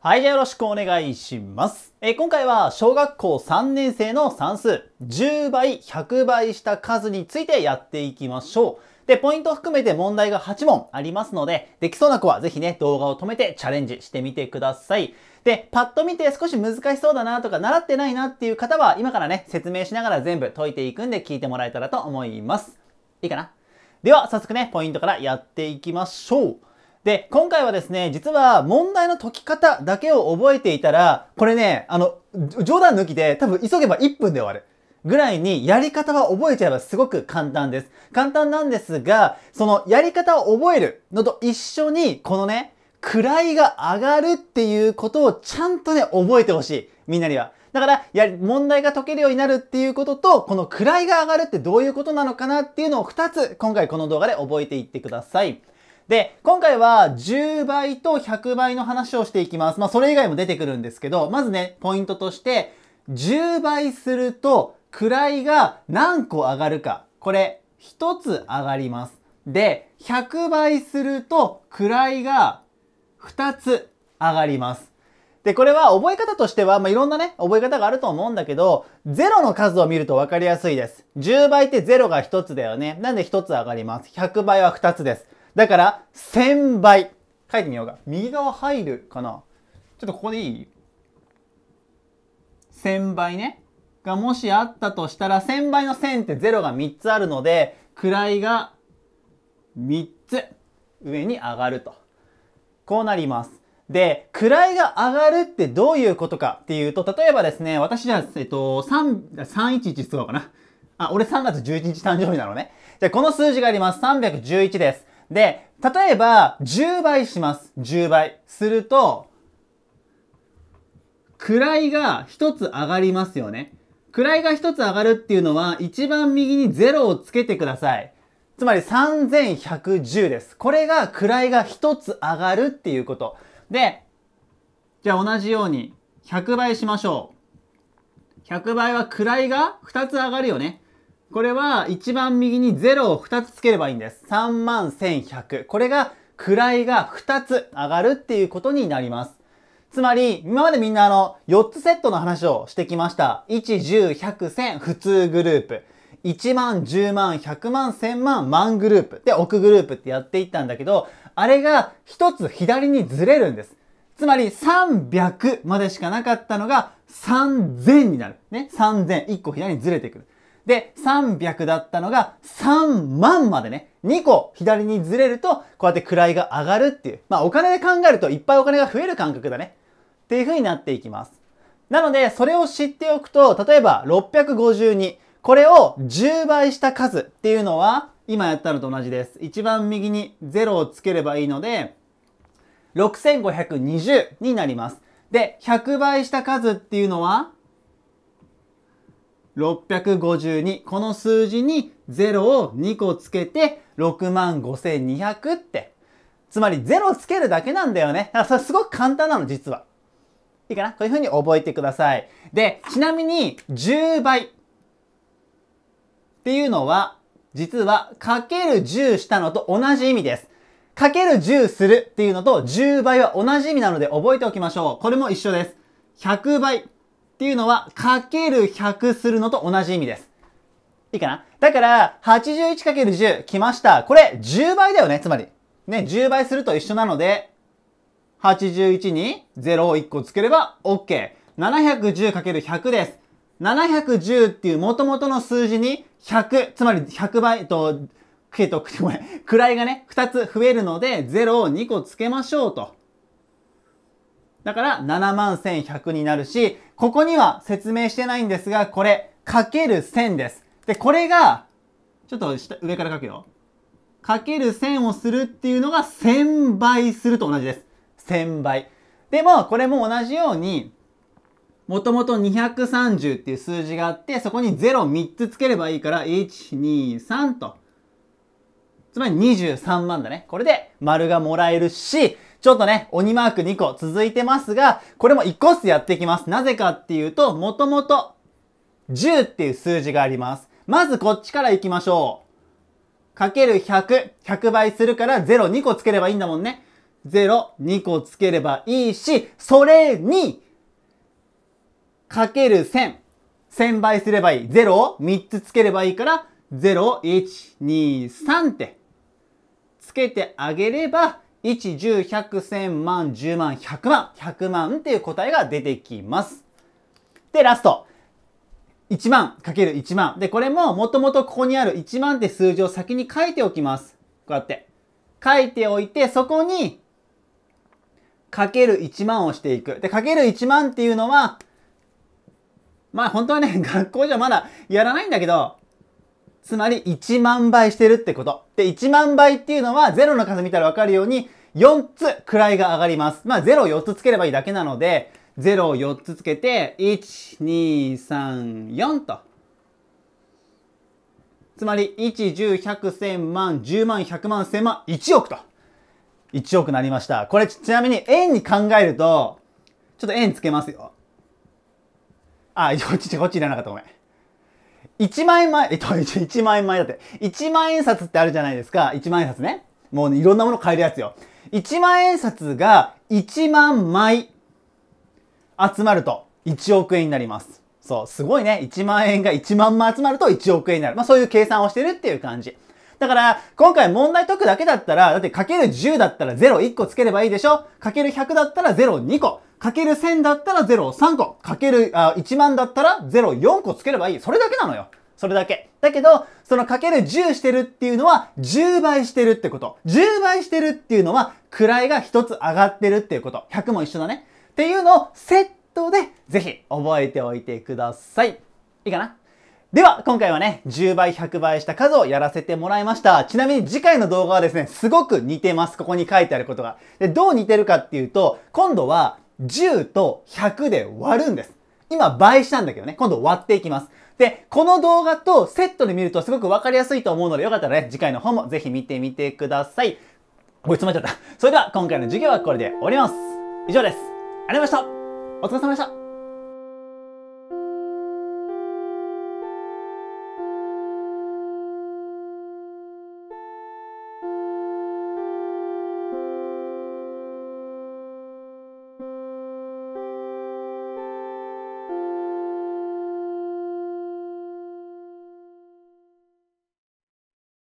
はい、じゃあよろしくお願いします。えー、今回は小学校3年生の算数10倍、100倍した数についてやっていきましょう。で、ポイント含めて問題が8問ありますので、できそうな子はぜひね、動画を止めてチャレンジしてみてください。で、パッと見て少し難しそうだなとか習ってないなっていう方は、今からね、説明しながら全部解いていくんで聞いてもらえたらと思います。いいかなでは、早速ね、ポイントからやっていきましょう。で、今回はですね、実は問題の解き方だけを覚えていたら、これね、あの、冗談抜きで多分急げば1分で終わる。ぐらいにやり方は覚えちゃえばすごく簡単です。簡単なんですが、そのやり方を覚えるのと一緒に、このね、位が上がるっていうことをちゃんとね、覚えてほしい。みんなには。だから、や、問題が解けるようになるっていうことと、この位が上がるってどういうことなのかなっていうのを2つ、今回この動画で覚えていってください。で、今回は10倍と100倍の話をしていきます。まあ、それ以外も出てくるんですけど、まずね、ポイントとして、10倍すると位が何個上がるか。これ、1つ上がります。で、100倍すると位が2つ上がります。で、これは覚え方としては、まあ、いろんなね、覚え方があると思うんだけど、0の数を見ると分かりやすいです。10倍って0が1つだよね。なんで1つ上がります。100倍は2つです。だから1000倍。書いてみようか。右側入るかなちょっとここでいい ?1000 倍ね。がもしあったとしたら、1000倍の1000って0が3つあるので、位が3つ上に上がると。こうなります。で、位が上がるってどういうことかっていうと、例えばですね、私じゃあ、えっと、3、311おうかな。あ、俺3月11日誕生日なのね。じゃあ、この数字があります。311です。で、例えば10倍します。10倍。すると、位が1つ上がりますよね。位が1つ上がるっていうのは、一番右に0をつけてください。つまり3110です。これが位が1つ上がるっていうこと。で、じゃあ同じように100倍しましょう。100倍は位が2つ上がるよね。これは一番右に0を2つつければいいんです。3万1100。これが位が2つ上がるっていうことになります。つまり、今までみんなあの、4つセットの話をしてきました。1、10、100、1000、普通グループ。1万、10万、100万、1000万、万グループ。で、奥グループってやっていったんだけど、あれが1つ左にずれるんです。つまり、300までしかなかったのが、3000になる。ね。3000。1個左にずれてくる。で、300だったのが3万までね、2個左にずれると、こうやって位が上がるっていう。まあお金で考えるといっぱいお金が増える感覚だね。っていう風になっていきます。なので、それを知っておくと、例えば652。これを10倍した数っていうのは、今やったのと同じです。一番右に0をつければいいので、6520になります。で、100倍した数っていうのは、652この数字に0を2個つけて6万5200ってつまり0つけるだけなんだよねだからそれすごく簡単なの実はいいかなこういうふうに覚えてくださいでちなみに10倍っていうのは実はかける10したのと同じ意味ですかける10するっていうのと10倍は同じ意味なので覚えておきましょうこれも一緒です100倍っていうのは、かける100するのと同じ意味です。いいかなだから、81×10 来ました。これ、10倍だよね、つまり。ね、10倍すると一緒なので、81に0を1個つければ OK。710×100 です。710っていう元々の数字に100、つまり100倍と、くっと、ごめん、位がね、2つ増えるので、0を2個つけましょうと。だから7万1100になるし、ここには説明してないんですが、これ、かける1000です。で、これが、ちょっと上から書くよ。かける1000をするっていうのが1000倍すると同じです。1000倍。でも、これも同じように、もともと230っていう数字があって、そこに03つつければいいから、123と。つまり23万だね。これで丸がもらえるし、ちょっとね、鬼マーク2個続いてますが、これも1個ずつやっていきます。なぜかっていうと、もともと10っていう数字があります。まずこっちから行きましょう。かける100、100倍するから0、2個つければいいんだもんね。0、2個つければいいし、それに、かける1000、1000倍すればいい。0を3つつければいいから、0、1、2、3って、つけてあげれば、1、10、100、1000万、10万、100万、100万っていう答えが出てきます。で、ラスト。1万かける1万。で、これももともとここにある1万って数字を先に書いておきます。こうやって。書いておいて、そこに、かける1万をしていく。で、かける1万っていうのは、まあ本当はね、学校じゃまだやらないんだけど、つまり1万倍してるってこと。で、1万倍っていうのは0の数見たらわかるように、4つ位が上がります。まあ、0を4つつければいいだけなので、0を4つつけて、1、2、3、4と。つまり、1、10、100、1000万、10万、100万、1000万、1億と。1億なりました。これち、ちなみに円に考えると、ちょっと円つけますよ。あ、こっち、こっちいらなかった。ごめん。1万円前、えっと、1万円前だって。1万円札ってあるじゃないですか。1万円札ね。もうね、いろんなもの買えるやつよ。1万円札が1万枚集まると1億円になります。そう、すごいね。1万円が1万枚集まると1億円になる。まあそういう計算をしてるっていう感じ。だから、今回問題解くだけだったら、だってかける10だったら0、1個つければいいでしょかける100だったら0、2個。かける1000だったら0、3個。かけるあ1万だったら0、4個つければいい。それだけなのよ。それだけ。だけど、そのかける10してるっていうのは10倍してるってこと。10倍してるっていうのは位が1つ上がってるっていうこと。100も一緒だね。っていうのをセットでぜひ覚えておいてください。いいかなでは、今回はね、10倍、100倍した数をやらせてもらいました。ちなみに次回の動画はですね、すごく似てます。ここに書いてあることが。で、どう似てるかっていうと、今度は10と100で割るんです。今倍したんだけどね、今度割っていきます。で、この動画とセットで見るとすごくわかりやすいと思うので、よかったらね、次回の方もぜひ見てみてください。ご質問いっちゃった。それでは、今回の授業はこれで終わります。以上です。ありがとうございました。お疲れ様でした。